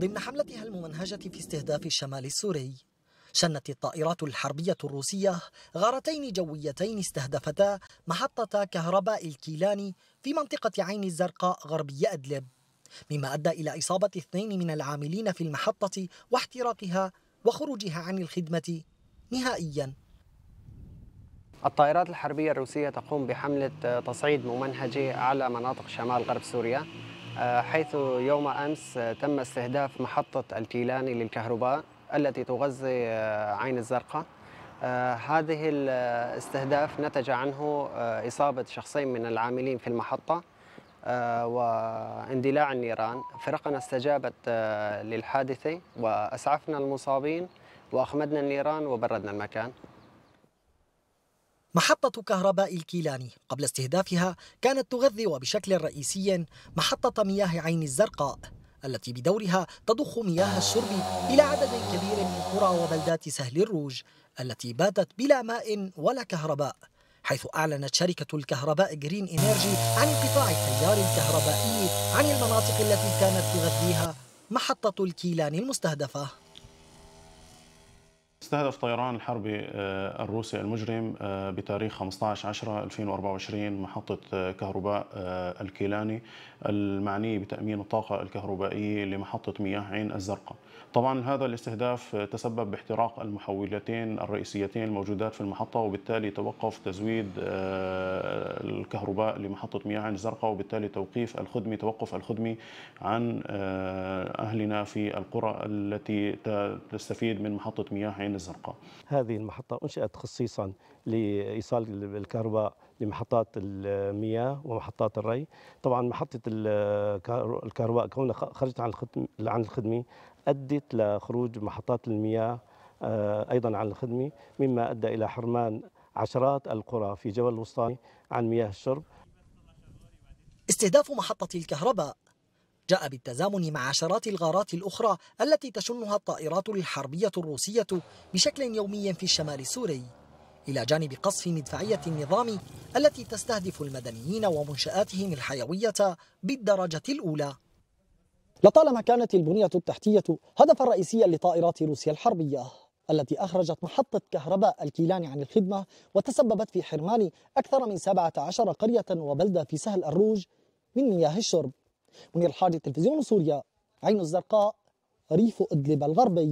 ضمن حملتها الممنهجة في استهداف الشمال السوري شنت الطائرات الحربية الروسية غارتين جويتين استهدفتا محطة كهرباء الكيلاني في منطقة عين الزرقاء غربي أدلب مما أدى إلى إصابة اثنين من العاملين في المحطة واحتراقها وخروجها عن الخدمة نهائياً الطائرات الحربية الروسية تقوم بحملة تصعيد ممنهجة على مناطق شمال غرب سوريا آه، حيث يوم أمس آه، تم استهداف محطة الكيلاني للكهرباء التي تغذي آه، عين الزرقاء هذه الاستهداف نتج عنه إصابة شخصين من العاملين في المحطة واندلاع النيران فرقنا استجابت للحادثة وأسعفنا المصابين وأخمدنا النيران وبردنا المكان محطة كهرباء الكيلاني قبل استهدافها كانت تغذي وبشكل رئيسي محطة مياه عين الزرقاء التي بدورها تضخ مياه الشرب إلى عدد كبير من قرى وبلدات سهل الروج التي باتت بلا ماء ولا كهرباء حيث أعلنت شركة الكهرباء جرين إنرجي عن انقطاع التيار الكهربائي عن المناطق التي كانت تغذيها محطة الكيلان المستهدفة استهدف طيران الحرب آه، الروسي المجرم آه، بتاريخ 15/10/2024 محطة آه، كهرباء الكيلاني المعنية بتأمين الطاقة الكهربائية لمحطة مياه عين الزرقاء طبعا هذا الاستهداف تسبب باحتراق المحولتين الرئيسيتين الموجودات في المحطة وبالتالي توقف تزويد الكهرباء لمحطة مياه عين الزرقاء وبالتالي توقيف الخدمة توقف الخدمة عن أهلنا في القرى التي تستفيد من محطة مياه عين الزرقاء هذه المحطة أنشئت خصيصا لإيصال الكهرباء لمحطات المياه ومحطات الري طبعا محطة الكهرباء كونها خرجت عن عن الخدمة أدت لخروج محطات المياه آه، أيضا عن الخدمة مما أدى إلى حرمان عشرات القرى في جبل الوسطاني عن مياه الشرب استهداف محطة الكهرباء جاء بالتزامن مع عشرات الغارات الأخرى التي تشنها الطائرات الحربية الروسية بشكل يومي في الشمال السوري إلى جانب قصف مدفعية النظام التي تستهدف المدنيين ومنشآتهم الحيوية بالدرجة الأولى لطالما كانت البنية التحتية هدفا رئيسيا لطائرات روسيا الحربية التي أخرجت محطة كهرباء الكيلان عن الخدمة وتسببت في حرمان أكثر من 17 قرية وبلدة في سهل الروج من مياه الشرب منير الحاج تلفزيون سوريا عين الزرقاء ريف ادلب الغربي